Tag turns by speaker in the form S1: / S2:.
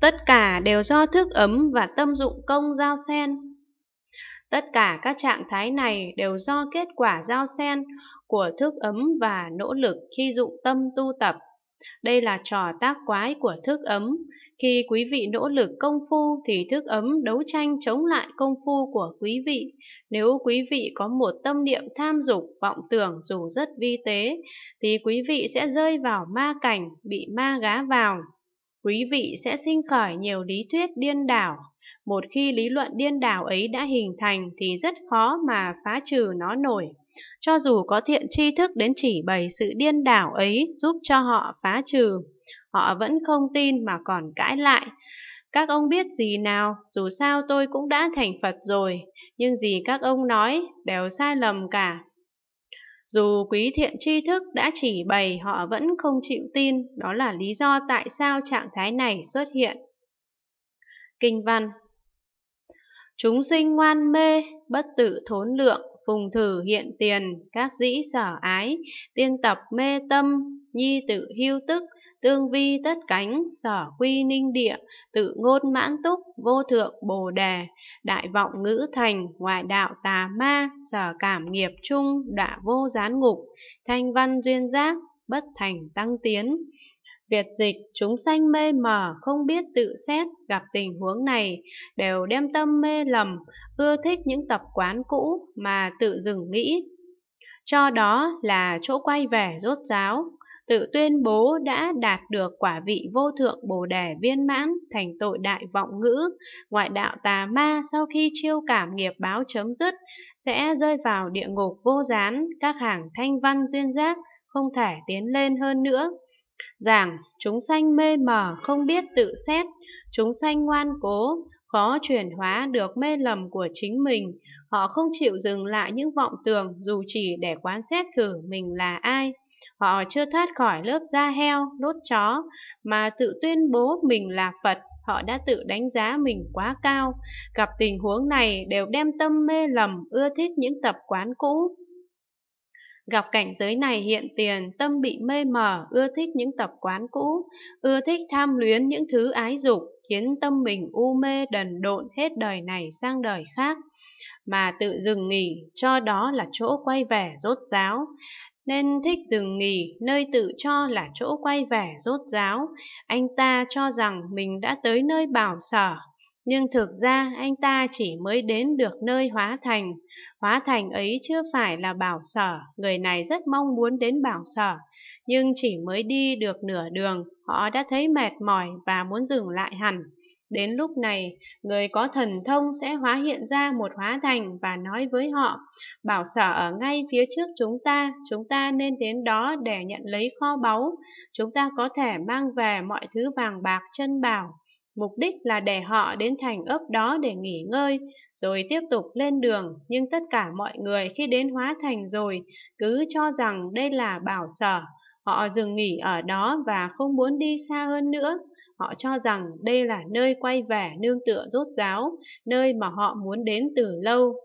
S1: Tất cả đều do thức ấm và tâm dụng công giao sen. Tất cả các trạng thái này đều do kết quả giao sen của thức ấm và nỗ lực khi dụng tâm tu tập. Đây là trò tác quái của thức ấm. Khi quý vị nỗ lực công phu thì thức ấm đấu tranh chống lại công phu của quý vị. Nếu quý vị có một tâm niệm tham dục, vọng tưởng dù rất vi tế, thì quý vị sẽ rơi vào ma cảnh, bị ma gá vào quý vị sẽ sinh khởi nhiều lý thuyết điên đảo. Một khi lý luận điên đảo ấy đã hình thành thì rất khó mà phá trừ nó nổi. Cho dù có thiện tri thức đến chỉ bày sự điên đảo ấy giúp cho họ phá trừ, họ vẫn không tin mà còn cãi lại. Các ông biết gì nào, dù sao tôi cũng đã thành Phật rồi, nhưng gì các ông nói đều sai lầm cả, dù quý thiện tri thức đã chỉ bày họ vẫn không chịu tin, đó là lý do tại sao trạng thái này xuất hiện. Kinh văn Chúng sinh ngoan mê, bất tự thốn lượng, phùng thử hiện tiền, các dĩ sở ái, tiên tập mê tâm, nhi tự hưu tức, tương vi tất cánh, sở quy ninh địa, tự ngôn mãn túc, vô thượng bồ đề, đại vọng ngữ thành, ngoại đạo tà ma, sở cảm nghiệp chung, đạ vô gián ngục, thanh văn duyên giác, bất thành tăng tiến. Việt dịch, chúng sanh mê mờ, không biết tự xét, gặp tình huống này, đều đem tâm mê lầm, ưa thích những tập quán cũ mà tự dừng nghĩ. Cho đó là chỗ quay về rốt ráo tự tuyên bố đã đạt được quả vị vô thượng bồ đề viên mãn thành tội đại vọng ngữ, ngoại đạo tà ma sau khi chiêu cảm nghiệp báo chấm dứt sẽ rơi vào địa ngục vô gián, các hàng thanh văn duyên giác không thể tiến lên hơn nữa. Giảng, chúng sanh mê mờ, không biết tự xét, chúng sanh ngoan cố, khó chuyển hóa được mê lầm của chính mình, họ không chịu dừng lại những vọng tưởng dù chỉ để quan xét thử mình là ai. Họ chưa thoát khỏi lớp da heo, đốt chó, mà tự tuyên bố mình là Phật, họ đã tự đánh giá mình quá cao. Gặp tình huống này đều đem tâm mê lầm, ưa thích những tập quán cũ, Gặp cảnh giới này hiện tiền, tâm bị mê mờ, ưa thích những tập quán cũ, ưa thích tham luyến những thứ ái dục, khiến tâm mình u mê đần độn hết đời này sang đời khác, mà tự dừng nghỉ, cho đó là chỗ quay về rốt ráo. Nên thích dừng nghỉ, nơi tự cho là chỗ quay về rốt ráo. Anh ta cho rằng mình đã tới nơi bảo sở, nhưng thực ra anh ta chỉ mới đến được nơi Hóa Thành. Hóa Thành ấy chưa phải là bảo sở, người này rất mong muốn đến bảo sở. Nhưng chỉ mới đi được nửa đường, họ đã thấy mệt mỏi và muốn dừng lại hẳn. Đến lúc này, người có thần thông sẽ hóa hiện ra một hóa thành và nói với họ, bảo sở ở ngay phía trước chúng ta, chúng ta nên đến đó để nhận lấy kho báu, chúng ta có thể mang về mọi thứ vàng bạc chân bảo, Mục đích là để họ đến thành ấp đó để nghỉ ngơi, rồi tiếp tục lên đường. Nhưng tất cả mọi người khi đến hóa thành rồi, cứ cho rằng đây là bảo sở. Họ dừng nghỉ ở đó và không muốn đi xa hơn nữa. Họ cho rằng đây là nơi quay về nương tựa rốt giáo, nơi mà họ muốn đến từ lâu